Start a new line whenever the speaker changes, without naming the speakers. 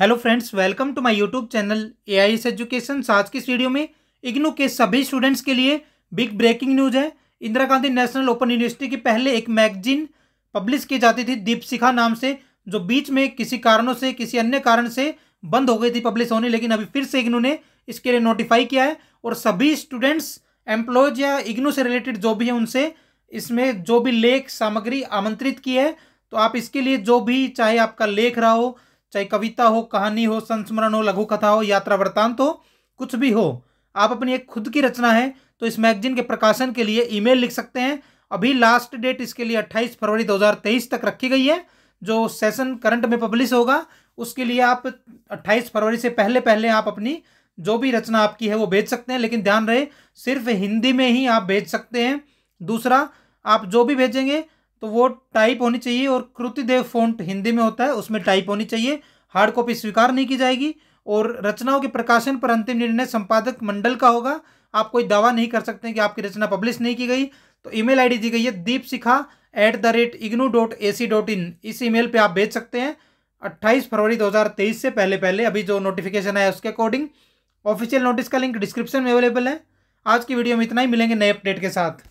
hello friends welcome to my YouTube channel A I S education आज की इस video में इग्नू के सभी स्टूडेंट्स के लिए बिग ब्रेकिंग न्यूज़ है Indira Gandhi national open university की पहले एक मैगजीन पब्लिश की जाती थी दीपशिखा नाम से जो बीच में किसी कारणों से किसी अन्य कारण से बंद हो गई थी पब्लिश होने लेकिन अभी फिर से इग्नू ने इसके लिए नोटिफाई किया है और सभी स्टूडेंट्स एम्प्लॉयज या इग्नू से रिलेटेड जो भी है उनसे इसमें जो भी लेख सामग्री आमंत्रित की है तो आप इसके लिए जो भी चाहे आपका लेख रहा हो चाहे कविता हो कहानी हो संस्मरण हो लघु कथा हो यात्रा वृतांत हो कुछ भी हो आप अपनी एक खुद की रचना है तो इस मैगजीन के प्रकाशन के लिए ईमेल लिख सकते हैं अभी लास्ट डेट इसके लिए 28 फरवरी 2023 तक रखी गई है जो सेशन करंट में पब्लिश होगा उसके लिए आप 28 फरवरी से पहले पहले आप अपनी जो भी रचना आपकी है वो भेज सकते हैं लेकिन ध्यान रहे सिर्फ हिंदी में ही आप भेज सकते हैं दूसरा आप जो भी भेजेंगे तो वो टाइप होनी चाहिए और कृतिदेव फोंट हिंदी में होता है उसमें टाइप होनी चाहिए हार्ड कॉपी स्वीकार नहीं की जाएगी और रचनाओं के प्रकाशन पर अंतिम निर्णय संपादक मंडल का होगा आप कोई दावा नहीं कर सकते कि आपकी रचना पब्लिश नहीं की गई तो ईमेल आईडी दी गई है Deepshikha at the rate IGNOU dot A C dot in इस ईमेल पे आप भेज सकते हैं 28 फरवरी 2023 से पहले पहले अभी जो नोटिफिकेशन आया उसके अकॉर्डिंग ऑफिशियल नोटिस का लिंक डिस्क्रिप्शन में अवेलेबल है आज की वीडियो में इतना ही मिलेंगे नए अपडेट के साथ